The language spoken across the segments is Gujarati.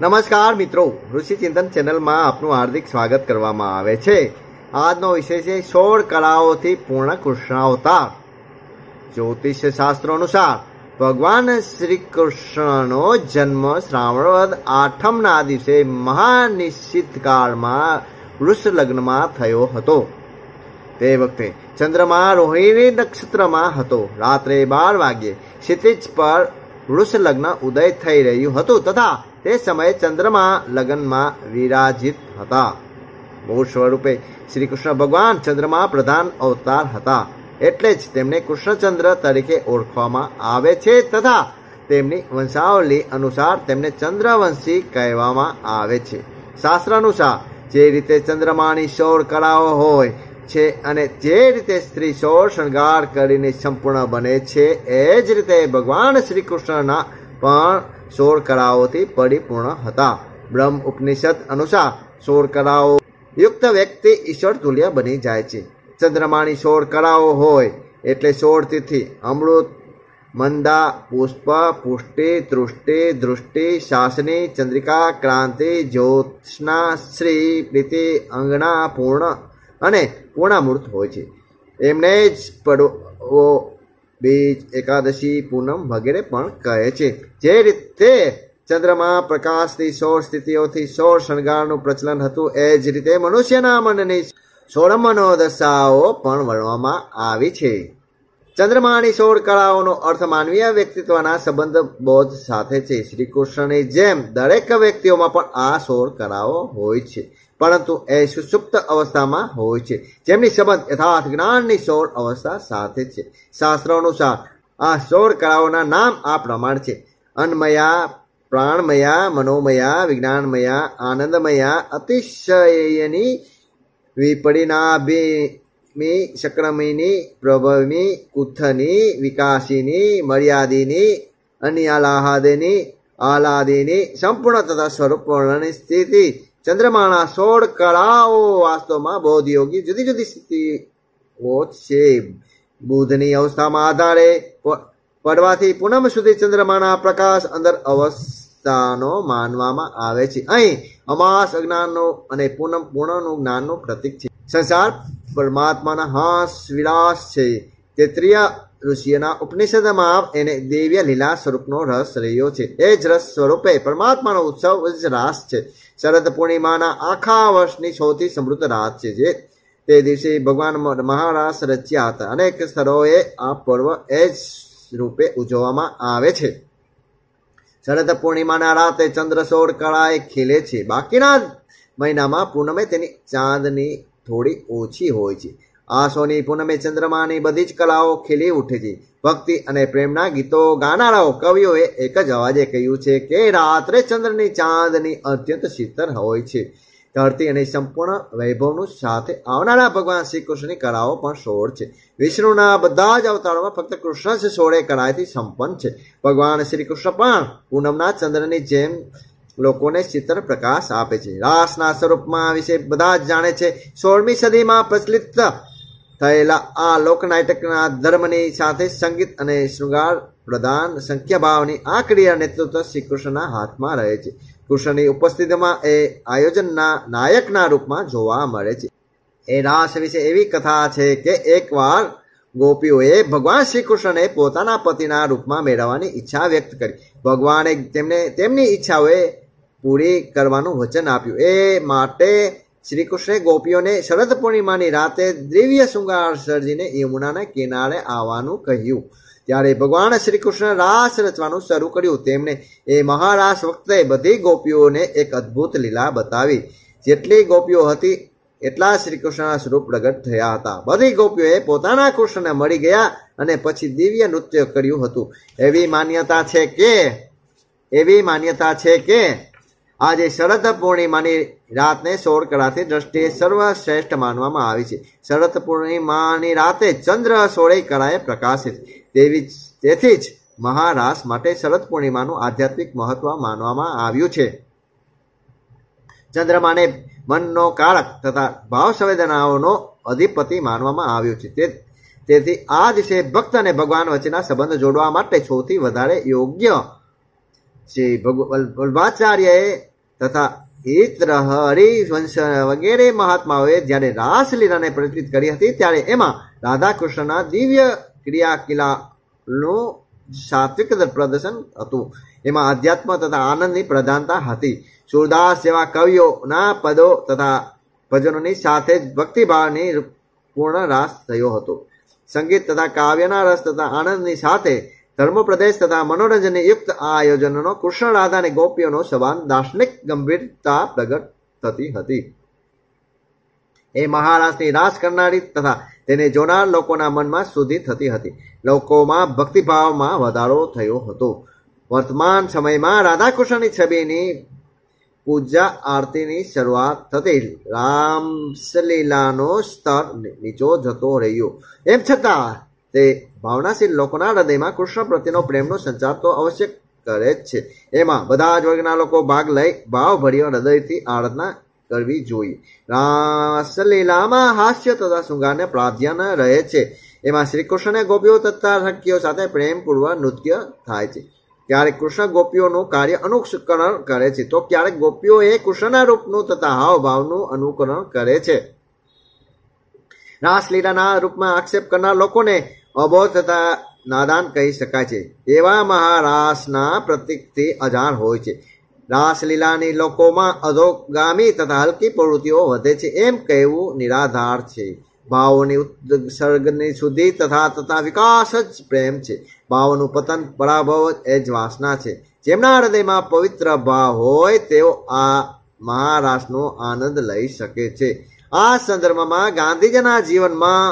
નમસ્કાર મિત્રો ઋષિ ચિંતન ચેનલમાં આપનું હાર્દિક સ્વાગત કરવામાં આવે છે આજનો વિષય છે સોળ કળાઓથી પૂર્ણ કૃષ્ણાવતાર જ્યોતિષ શાસ્ત્રો અનુસાર ભગવાન શ્રી કૃષ્ણનો જન્મ શ્રાવણ આઠમના દિવસે મહાનિશ્ચિત કાળમાં વૃષ લગ્નમાં થયો હતો તે વખતે ચંદ્રમા રોહિણી નક્ષત્રમાં હતો રાત્રે બાર વાગ્યે ક્ષિતિજ પર વૃષ લગ્ન ઉદય થઈ રહ્યું હતું તથા તે સમયે ચંદ્રમા લગ્નમાં વિરાજિત હતા મૂળ સ્વરૂપે શ્રી કૃષ્ણ ભગવાન ચંદ્રમા પ્રધાન અવતાર હતા એટલે જ તેમને કૃષ્ણચંદ્ર તરીકે ઓળખવામાં આવે છે તથા તેમની વંશાવલી અનુસાર તેમને ચંદ્રવંશી કહેવામાં આવે છે શાસ્ત્ર અનુસાર જે રીતે ચંદ્રમાની શૌર કળાઓ હોય છે અને જે રીતે સ્ત્રી શૌર શણગાર કરીને સંપૂર્ણ બને છે એ જ રીતે ભગવાન શ્રી કૃષ્ણના પણ સોળ કળાઓથી પરિપૂર્ણ હતા બ્રહ્મ ઉપનિષદ અનુસાર સોળ કળાઓ યુક્ત વ્યક્તિ ઈશ્વર તુલ્ય બની જાય છે ચંદ્રમાની સોળ કળાઓ હોય એટલે સોળ તિથિ અમૃત મંદા પુષ્પ પુષ્ટિ તૃષ્ટિ દૃષ્ટિ શાસની ચંદ્રિકા ક્રાંતિ જ્યોત્સના શ્રી પ્રીતિ અંગણા પૂર્ણ અને પૂર્ણામૂર્ત હોય છે એમને જ પડવો બીજ એકાદશી પૂનમ વગેરે પણ કહે છે જે રીતે ચંદ્રમાં પ્રકાશથી સોળ સ્થિતિઓથી સોળ શણગારનું પ્રચલન હતું એ જ રીતે મનુષ્યના મનની સોળ મનોદશાઓ પણ વર્ણવામાં આવી છે ચંદ્રમાની સોળ કળાઓનો અર્થ માનવીય વ્યક્તિત્વના સંબંધ બોધ સાથે છે શ્રી કૃષ્ણની જેમ દરેક વ્યક્તિઓમાં પણ આ સોળ કળાઓ હોય છે પરંતુ એ સુસુપ્ત અવસ્થામાં હોય છે જેમની સંબંધ યથાર્થ જ્ઞાનની સોળ અવસ્થા સાથે છે શાસ્ત્રો અનુસાર આ સોળ કળાઓના નામ આ પ્રમાણ છે અન્મયા પ્રાણમયા મનોમયા વિજ્ઞાનમયા આનંદમયા અતિશયની વિપરીનાભી మీ శక్రమిని કુથની కుత్థని મર્યાદિની మర్యాదిని અન્યાલાહાદેની આલાદેની સંપૂર્ણ તથા સ્વરૂપની સ્થિતિ ચંદ્રમાના સોળ કળાઓ વાસ્તવમાં બૌદ્ધ યોગી જુદી જુદી સ્થિતિઓ છે બુદ્ધની અવસ્થામાં આધારે પડવાથી પૂનમ સુધી ચંદ્રમાના પ્રકાશ અંદર અવસ્થાનો માનવામાં આવે છે અહીં અમાસ અજ્ઞાનનો અને પૂનમ પૂર્ણનું જ્ઞાનનું પ્રતીક છે સંસાર પરમાત્માના હાસ વિલાસ છે તેત્રીય ઋષિના ઉપનિષદમાં એને દેવ્ય લીલા સ્વરૂપનો રસ રહ્યો છે એ જ રસ સ્વરૂપે પરમાત્માનો ઉત્સવ જ રાસ છે શરદ પૂર્ણિમાના આખા વર્ષની સૌથી સમૃદ્ધ રાત છે જે તે દિવસે ભગવાન મહારાસ રચ્યા હતા અનેક સ્થળોએ આ પર્વ એ જ રૂપે ઉજવવામાં આવે છે શરદ પૂર્ણિમાના રાતે ચંદ્ર સોળ કળાએ ખીલે છે બાકીના મહિનામાં પૂનમે તેની ચાંદની થોડી ઓછી હોય છે આસોની પૂનમે ચંદ્રમાની બધી જ કલાઓ ખીલી ઉઠે છે ભક્તિ અને પ્રેમના ગીતો ગાનારાઓ કવિઓએ એક જ અવાજે કહ્યું છે કે રાત્રે ચંદ્રની ચાંદની અત્યંત શીતળ હોય છે ધરતી અને સંપૂર્ણ વૈભવનું સાથે આવનારા ભગવાન શ્રી કૃષ્ણની કળાઓ પણ સોળ છે વિષ્ણુના બધા જ અવતારોમાં ફક્ત કૃષ્ણ જ સોળે કળાથી સંપન્ન છે ભગવાન શ્રી કૃષ્ણ પણ પૂનમના ચંદ્રની જેમ લોકોને ચિત્ર પ્રકાશ આપે છે રાસના સ્વરૂપમાં વિશે બધા જ જાણે છે સોળમી સદીમાં પ્રચલિત થયેલા આ લોકનાટકના ધર્મની સાથે સંગીત અને શૃંગાર પ્રધાન સંખ્યાભાવની આ ક્રિયા નેતૃત્વ શ્રી કૃષ્ણના હાથમાં રહે છે કૃષ્ણની ઉપસ્થિતિમાં એ આયોજનના નાયકના રૂપમાં જોવા મળે છે એ રાસ વિશે એવી કથા છે કે એકવાર ગોપીઓએ ભગવાન શ્રી કૃષ્ણને પોતાના પતિના રૂપમાં મેળવવાની ઈચ્છા વ્યક્ત કરી ભગવાને તેમને તેમની ઈચ્છાઓએ પૂરી કરવાનું વચન આપ્યું એ માટે શ્રી કૃષ્ણે ગોપીઓને શરદ પૂર્ણિમાની રાતે દિવ્ય શૃંગાર સર્જીને યમુનાના કિનારે આવવાનું કહ્યું ત્યારે ભગવાન શ્રી કૃષ્ણ રાસ રચવાનું શરૂ કર્યું તેમણે એ મહારાસ વખતે બધી ગોપીઓને એક અદ્ભુત લીલા બતાવી જેટલી ગોપીઓ હતી એટલા શ્રી કૃષ્ણના સ્વરૂપ પ્રગટ થયા હતા બધી ગોપીઓએ પોતાના કૃષ્ણને મળી ગયા અને પછી દિવ્ય નૃત્ય કર્યું હતું એવી માન્યતા છે કે એવી માન્યતા છે કે આજે શરદ પૂર્ણિમાની રાતને સોળ કળાથી દ્રષ્ટિએ સર્વશ્રેષ્ઠ માનવામાં આવી છે શરદ પૂર્ણિમાની રાતે ચંદ્ર સોળે કળાએ પ્રકાશિત તેવી તેથી જ મહારાસ માટે શરદ પૂર્ણિમાનું આધ્યાત્મિક મહત્વ માનવામાં આવ્યું છે ચંદ્રમાને મનનો કારક તથા ભાવ સંવેદનાઓનો અધિપતિ માનવામાં આવ્યો છે તે તેથી આ દિવસે ભક્ત અને ભગવાન વચ્ચેના સંબંધ જોડવા માટે સૌથી વધારે યોગ્ય શ્રી ભગવાચાર્યએ તથા ઇત્ર હરિવંશ વગેરે મહાત્માઓએ જ્યારે રાસલીલાને પ્રચલિત કરી હતી ત્યારે એમાં રાધાકૃષ્ણના દિવ્ય ક્રિયાકિલાનું કિલ્લાનું સાત્વિક પ્રદર્શન હતું એમાં આધ્યાત્મ તથા આનંદની પ્રધાનતા હતી સુરદાસ જેવા કવિઓના પદો તથા ભજનોની સાથે જ ભક્તિભાવની પૂર્ણ રાસ થયો હતો સંગીત તથા કાવ્યના રસ તથા આનંદની સાથે ધર્મપ્રદેશ તથા મનોરંજન યુક્ત આ આયોજનનો કૃષ્ણ રાધા અને ગોપીઓનો સંવાદ દાર્શનિક ગંભીરતા પ્રગટ થતી હતી એ મહારાષ્ટ્રની રાસ કરનારી તથા તેને જોનાર લોકોના મનમાં સુધી થતી હતી લોકોમાં ભક્તિભાવમાં વધારો થયો હતો વર્તમાન સમયમાં રાધાકૃષ્ણની છબીની પૂજા આરતીની શરૂઆત થતી રામસલીલાનો સ્તર નીચો જતો રહ્યો એમ છતાં તે ભાવનાશીલ લોકોના હૃદયમાં કૃષ્ણ પ્રત્યેનો પ્રેમનો સંચાર તો અવશ્ય કરે જ છે એમાં બધા જ વર્ગના લોકો ભાગ લઈ ભાવભર્યો હૃદયથી આરાધના કરવી જોઈએ રાસલીલામાં હાસ્ય તથા શૃંગારને પ્રાધાન્ય રહે છે એમાં શ્રી કૃષ્ણને ગોપીઓ તથા હક્કીઓ સાથે પ્રેમપૂર્વક નૃત્ય થાય છે ક્યારેક કૃષ્ણ ગોપીઓનું કાર્ય અનુકરણ કરે છે તો ક્યારેક ગોપીઓ એ કૃષ્ણના રૂપનું તથા હાવભાવનું અનુકરણ કરે છે રાસલીલાના રૂપમાં આક્ષેપ કરનાર લોકોને અબોધ તથા નાદાન કહી શકાય છે એવા મહારાસના પ્રતિકથી અજાણ હોય છે રાસલીલાની લોકોમાં અધોગામી તથા હલકી પ્રવૃત્તિઓ વધે છે એમ કહેવું નિરાધાર છે ભાવોની ઉત્સર્ગની શુદ્ધિ તથા તથા વિકાસ જ પ્રેમ છે ભાવોનું પતન પરાભવ એ જ વાસના છે જેમના હૃદયમાં પવિત્ર ભાવ હોય તેઓ આ મહારાસનો આનંદ લઈ શકે છે આ સંદર્ભમાં ગાંધીજીના જીવનમાં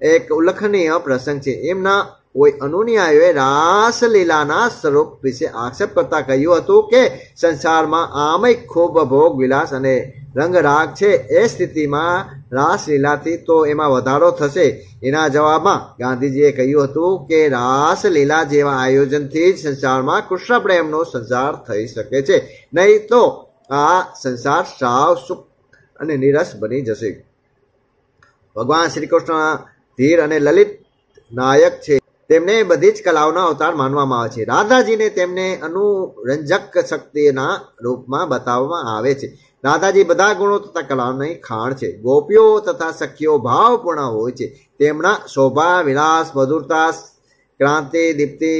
એક ઉલ્લેખનીય પ્રસંગ છે એમના કોઈ અનુન્યાયોએ રાસલીલાના સ્વરૂપ વિશે આક્ષેપ કરતા કહ્યું હતું કે સંસારમાં આમય ખૂબ ભોગ વિલાસ અને રંગરાગ છે એ સ્થિતિમાં રાસલીલાથી તો એમાં વધારો થશે એના જવાબમાં ગાંધીજીએ કહ્યું હતું કે રાસલીલા જેવા આયોજનથી જ સંસારમાં કૃષ્ણ પ્રેમનો સંસાર થઈ શકે છે નહીં તો આ સંસાર સાવ સુખ અને નિરસ બની જશે ભગવાન શ્રી કૃષ્ણ ધીર અને લલિત નાયક છે તેમને બધી જ કલાઓના અવતાર માનવામાં આવે છે રાધાજીને તેમને અનુરંજક શક્તિના રૂપમાં બતાવવામાં આવે છે રાધાજી બધા ગુણો તથા કલાઓની ખાણ છે ગોપીઓ તથા સખીઓ ભાવપૂર્ણ હોય છે તેમના શોભા વિલાસ મધુરતા ક્રાંતિ દીપ્તિ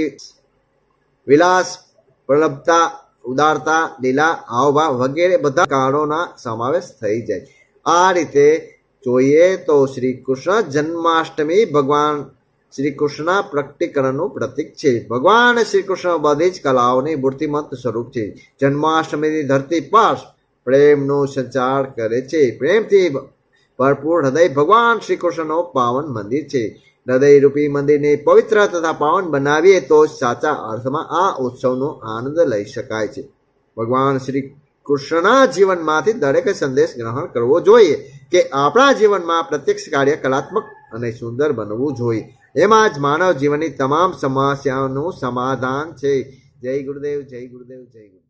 વિલાસ પ્રલભતા ઉદારતા લીલા હાવભાવ વગેરે બધા કારણોના સમાવેશ થઈ જાય આ રીતે જોઈએ તો શ્રી કૃષ્ણ જન્માષ્ટમી ભગવાન શ્રી કૃષ્ણના પ્રકટીકરણનું પ્રતીક છે ભગવાન શ્રી કૃષ્ણ બધી જ કલાઓની મૂર્તિમંત સ્વરૂપ છે જન્માષ્ટમીની ધરતી પર પ્રેમનો સંચાર કરે છે પ્રેમથી ભરપૂર હૃદય ભગવાન શ્રી કૃષ્ણનો પાવન મંદિર છે હૃદય રૂપી મંદિરને પવિત્ર તથા પાવન બનાવીએ તો સાચા અર્થમાં આ ઉત્સવનો આનંદ લઈ શકાય છે ભગવાન શ્રી કૃષ્ણના જીવનમાંથી દરેકે સંદેશ ગ્રહણ કરવો જોઈએ કે આપણા જીવનમાં પ્રત્યક્ષ કાર્ય કલાત્મક અને સુંદર બનવું જોઈએ એમાં જ માનવ જીવનની તમામ સમસ્યાઓનું સમાધાન છે જય ગુરુદેવ જય ગુરુદેવ જય ગુરુદેવ